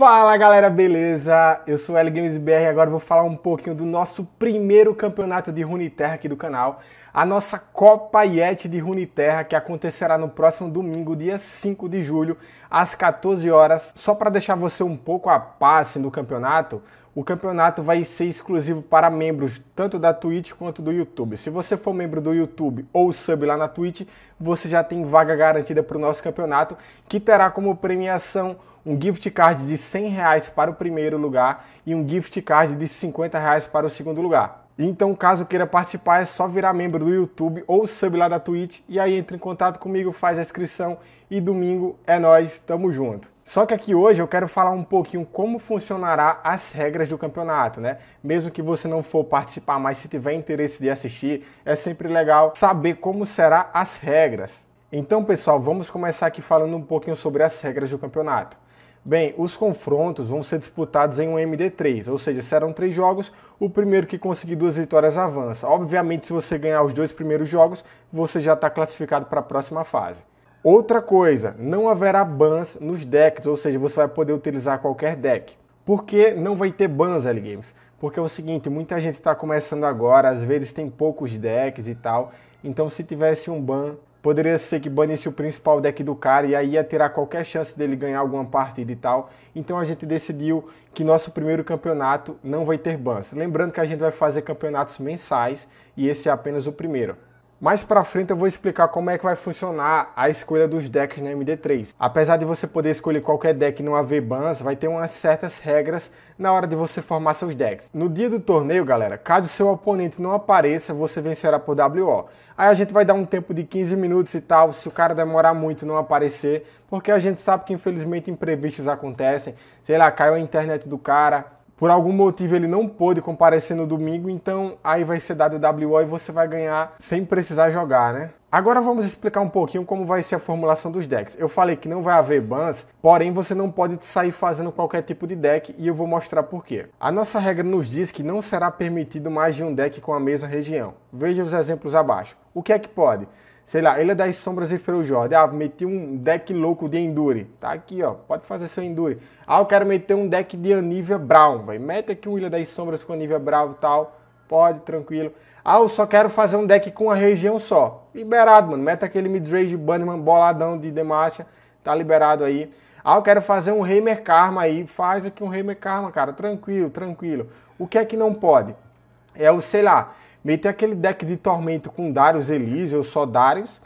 Fala galera, beleza? Eu sou o LGamesBR e agora vou falar um pouquinho do nosso primeiro campeonato de Runeterra aqui do canal, a nossa Copa Yeti de Runeterra que acontecerá no próximo domingo, dia 5 de julho, às 14 horas. Só para deixar você um pouco a passe no campeonato, o campeonato vai ser exclusivo para membros tanto da Twitch quanto do YouTube. Se você for membro do YouTube ou sub lá na Twitch, você já tem vaga garantida para o nosso campeonato, que terá como premiação um gift card de 100 reais para o primeiro lugar e um gift card de 50 reais para o segundo lugar. Então, caso queira participar, é só virar membro do YouTube ou sub lá da Twitch e aí entra em contato comigo, faz a inscrição e domingo é nós, tamo junto. Só que aqui hoje eu quero falar um pouquinho como funcionará as regras do campeonato, né? Mesmo que você não for participar, mas se tiver interesse de assistir, é sempre legal saber como será as regras. Então, pessoal, vamos começar aqui falando um pouquinho sobre as regras do campeonato. Bem, os confrontos vão ser disputados em um MD3, ou seja, serão três jogos, o primeiro que conseguir duas vitórias avança. Obviamente, se você ganhar os dois primeiros jogos, você já está classificado para a próxima fase. Outra coisa, não haverá bans nos decks, ou seja, você vai poder utilizar qualquer deck. Por que não vai ter bans, ali Games? Porque é o seguinte, muita gente está começando agora, às vezes tem poucos decks e tal. Então se tivesse um ban, poderia ser que banisse o principal deck do cara e aí ia tirar qualquer chance dele ganhar alguma partida e tal. Então a gente decidiu que nosso primeiro campeonato não vai ter bans. Lembrando que a gente vai fazer campeonatos mensais e esse é apenas o primeiro. Mais para frente eu vou explicar como é que vai funcionar a escolha dos decks na MD3. Apesar de você poder escolher qualquer deck no AV-Bans, vai ter umas certas regras na hora de você formar seus decks. No dia do torneio, galera, caso seu oponente não apareça, você vencerá por WO. Aí a gente vai dar um tempo de 15 minutos e tal, se o cara demorar muito não aparecer, porque a gente sabe que infelizmente imprevistos acontecem. Sei lá, caiu a internet do cara, por algum motivo ele não pôde comparecer no domingo, então aí vai ser dado WO e você vai ganhar sem precisar jogar, né? Agora vamos explicar um pouquinho como vai ser a formulação dos decks. Eu falei que não vai haver bans, porém você não pode sair fazendo qualquer tipo de deck e eu vou mostrar por quê. A nossa regra nos diz que não será permitido mais de um deck com a mesma região. Veja os exemplos abaixo. O que é que pode? sei lá, Ilha é das Sombras enferrujada. Ah, meti um deck louco de Endure. Tá aqui, ó. Pode fazer seu Endure. Ah, eu quero meter um deck de Anivia Brown, vai. Mete aqui um Ilha das Sombras com Anivia Brown e tal. Pode, tranquilo. Ah, eu só quero fazer um deck com a região só. Liberado, mano. Meta aquele midrange Bunnyman boladão de Demacia. Tá liberado aí. Ah, eu quero fazer um Reimer Karma aí. Faz aqui um Reimer Karma, cara. Tranquilo, tranquilo. O que é que não pode? É o, sei lá, meter aquele deck de tormento com Darius Elise ou só Darius,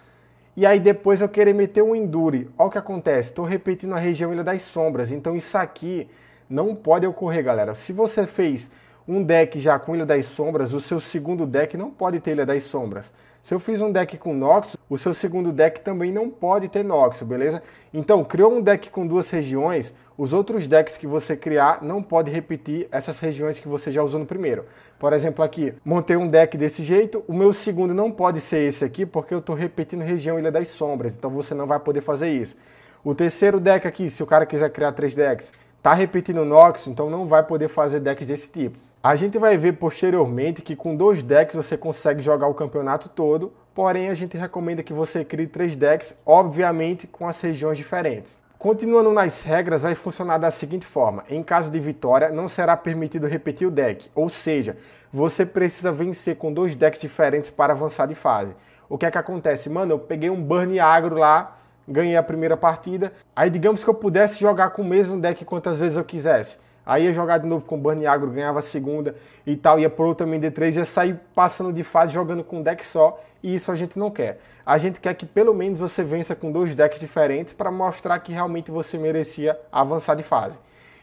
e aí depois eu querer meter um Endure. Olha o que acontece, estou repetindo a região Ilha das Sombras, então isso aqui não pode ocorrer, galera. Se você fez um deck já com Ilha das Sombras, o seu segundo deck não pode ter Ilha das Sombras. Se eu fiz um deck com Nox, o seu segundo deck também não pode ter Nox, beleza? Então, criou um deck com duas regiões, os outros decks que você criar não pode repetir essas regiões que você já usou no primeiro. Por exemplo, aqui, montei um deck desse jeito, o meu segundo não pode ser esse aqui, porque eu estou repetindo região Ilha das Sombras, então você não vai poder fazer isso. O terceiro deck aqui, se o cara quiser criar três decks, Tá repetindo Nox, então não vai poder fazer decks desse tipo. A gente vai ver posteriormente que com dois decks você consegue jogar o campeonato todo, porém a gente recomenda que você crie três decks, obviamente com as regiões diferentes. Continuando nas regras, vai funcionar da seguinte forma: em caso de vitória, não será permitido repetir o deck, ou seja, você precisa vencer com dois decks diferentes para avançar de fase. O que é que acontece? Mano, eu peguei um Burn Agro lá, ganhei a primeira partida. Aí digamos que eu pudesse jogar com o mesmo deck quantas vezes eu quisesse. Aí ia jogar de novo com o Burn Agro, ganhava a segunda e tal, ia pro outro também D3, ia sair passando de fase jogando com um deck só, e isso a gente não quer. A gente quer que pelo menos você vença com dois decks diferentes para mostrar que realmente você merecia avançar de fase.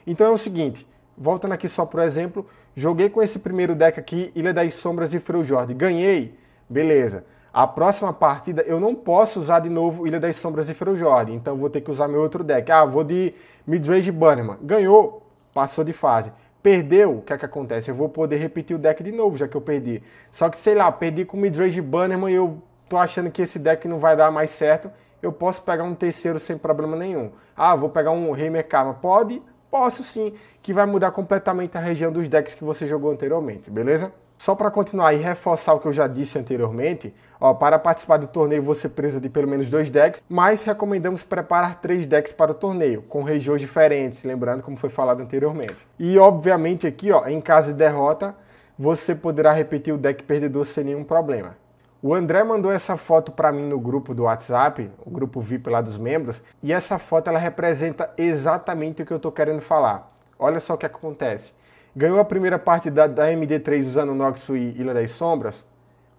Então é o seguinte, voltando aqui só por exemplo, joguei com esse primeiro deck aqui, Ilha das Sombras e Frujord, ganhei, beleza. A próxima partida eu não posso usar de novo Ilha das Sombras e Jordi. então vou ter que usar meu outro deck. Ah, vou de Midrange Bannerman. Ganhou, passou de fase. Perdeu, o que é que acontece? Eu vou poder repetir o deck de novo, já que eu perdi. Só que, sei lá, perdi com Midrange Bannerman e eu tô achando que esse deck não vai dar mais certo. Eu posso pegar um terceiro sem problema nenhum. Ah, vou pegar um Reimer Karma. Pode? Posso sim, que vai mudar completamente a região dos decks que você jogou anteriormente, beleza? Só para continuar e reforçar o que eu já disse anteriormente, ó, para participar do torneio você precisa de pelo menos dois decks, mas recomendamos preparar três decks para o torneio, com regiões diferentes, lembrando como foi falado anteriormente. E obviamente aqui, ó, em caso de derrota, você poderá repetir o deck perdedor sem nenhum problema. O André mandou essa foto para mim no grupo do WhatsApp, o grupo VIP lá dos membros, e essa foto ela representa exatamente o que eu estou querendo falar. Olha só o que acontece. Ganhou a primeira parte da, da MD3 usando Noxo e Ilha das Sombras?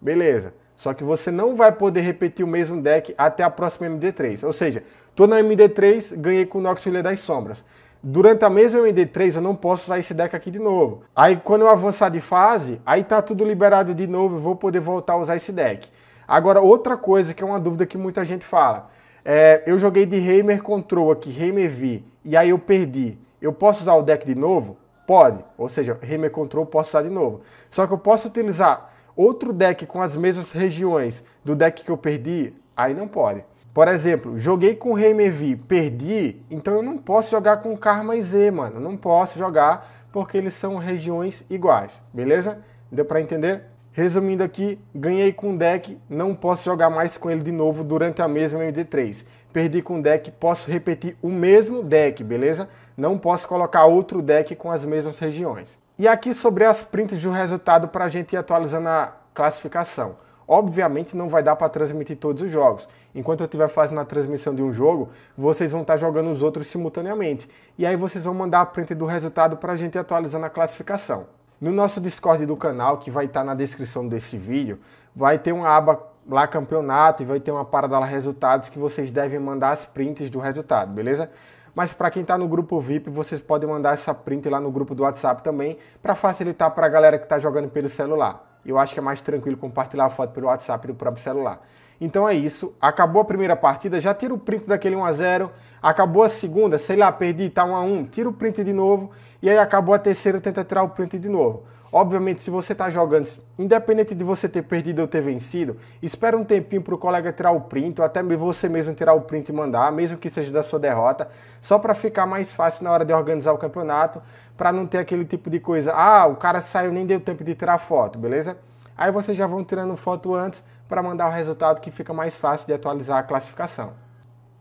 Beleza. Só que você não vai poder repetir o mesmo deck até a próxima MD3. Ou seja, tô na MD3, ganhei com e Ilha das Sombras. Durante a mesma MD3 eu não posso usar esse deck aqui de novo. Aí quando eu avançar de fase, aí tá tudo liberado de novo, eu vou poder voltar a usar esse deck. Agora, outra coisa que é uma dúvida que muita gente fala. É, eu joguei de Heimer Control aqui, Heimer V, e aí eu perdi. Eu posso usar o deck de novo? Pode, ou seja, Hammer Control posso usar de novo. Só que eu posso utilizar outro deck com as mesmas regiões do deck que eu perdi, aí não pode. Por exemplo, joguei com Hammer V, perdi, então eu não posso jogar com Karma e Z, mano. Eu não posso jogar porque eles são regiões iguais, beleza? Deu para entender? Resumindo aqui, ganhei com o deck, não posso jogar mais com ele de novo durante a mesma MD3. Perdi com o deck, posso repetir o mesmo deck, beleza? Não posso colocar outro deck com as mesmas regiões. E aqui sobre as prints do resultado para a gente ir atualizando a classificação. Obviamente não vai dar para transmitir todos os jogos. Enquanto eu estiver fazendo a transmissão de um jogo, vocês vão estar tá jogando os outros simultaneamente. E aí vocês vão mandar a print do resultado para a gente atualizando a classificação. No nosso Discord do canal, que vai estar tá na descrição desse vídeo, vai ter uma aba lá campeonato e vai ter uma parada lá resultados que vocês devem mandar as prints do resultado, beleza? Mas para quem está no grupo VIP, vocês podem mandar essa print lá no grupo do WhatsApp também, para facilitar para a galera que está jogando pelo celular. Eu acho que é mais tranquilo compartilhar a foto pelo WhatsApp do próprio celular. Então é isso. Acabou a primeira partida, já tira o print daquele 1 a 0. Acabou a segunda, sei lá, perdi, tá 1 a 1, tira o print de novo e aí acabou a terceira, tenta tirar o print de novo. Obviamente, se você está jogando, independente de você ter perdido ou ter vencido, espera um tempinho para o colega tirar o print, ou até você mesmo tirar o print e mandar, mesmo que seja da sua derrota, só para ficar mais fácil na hora de organizar o campeonato, para não ter aquele tipo de coisa, ah, o cara saiu nem deu tempo de tirar foto, beleza? Aí vocês já vão tirando foto antes para mandar o resultado que fica mais fácil de atualizar a classificação.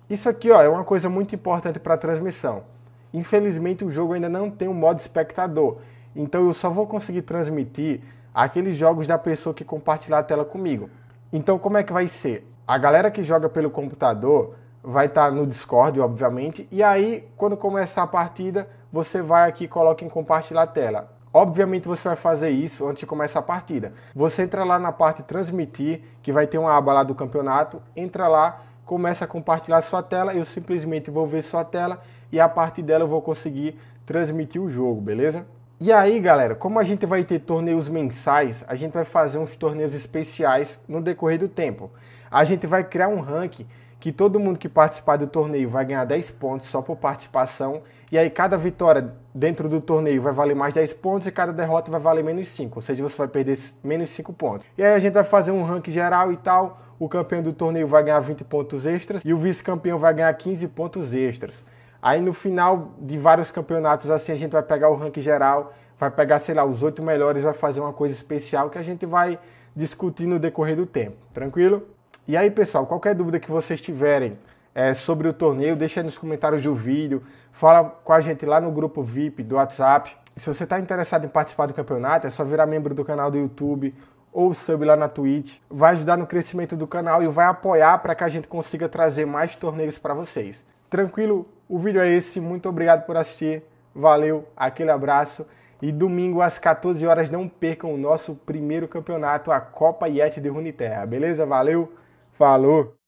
Isso aqui ó, é uma coisa muito importante para a transmissão. Infelizmente o jogo ainda não tem o um modo espectador, então eu só vou conseguir transmitir aqueles jogos da pessoa que compartilhar a tela comigo. Então como é que vai ser? A galera que joga pelo computador vai estar tá no Discord, obviamente, e aí quando começar a partida, você vai aqui e coloca em compartilhar a tela. Obviamente você vai fazer isso antes de começar a partida. Você entra lá na parte transmitir, que vai ter uma aba lá do campeonato, entra lá, começa a compartilhar sua tela, eu simplesmente vou ver sua tela e a partir dela eu vou conseguir transmitir o jogo, beleza? E aí, galera, como a gente vai ter torneios mensais, a gente vai fazer uns torneios especiais no decorrer do tempo. A gente vai criar um ranking que todo mundo que participar do torneio vai ganhar 10 pontos só por participação, e aí cada vitória dentro do torneio vai valer mais 10 pontos e cada derrota vai valer menos 5, ou seja, você vai perder menos 5 pontos. E aí a gente vai fazer um ranking geral e tal, o campeão do torneio vai ganhar 20 pontos extras e o vice-campeão vai ganhar 15 pontos extras. Aí no final de vários campeonatos assim, a gente vai pegar o ranking geral, vai pegar, sei lá, os oito melhores, vai fazer uma coisa especial que a gente vai discutir no decorrer do tempo. Tranquilo? E aí, pessoal, qualquer dúvida que vocês tiverem é, sobre o torneio, deixa aí nos comentários do vídeo, fala com a gente lá no grupo VIP do WhatsApp. Se você está interessado em participar do campeonato, é só virar membro do canal do YouTube ou sub lá na Twitch. Vai ajudar no crescimento do canal e vai apoiar para que a gente consiga trazer mais torneios para vocês. Tranquilo? O vídeo é esse. Muito obrigado por assistir. Valeu, aquele abraço. E domingo às 14 horas não percam o nosso primeiro campeonato, a Copa Yeti de Runeterra. Beleza? Valeu! Falou!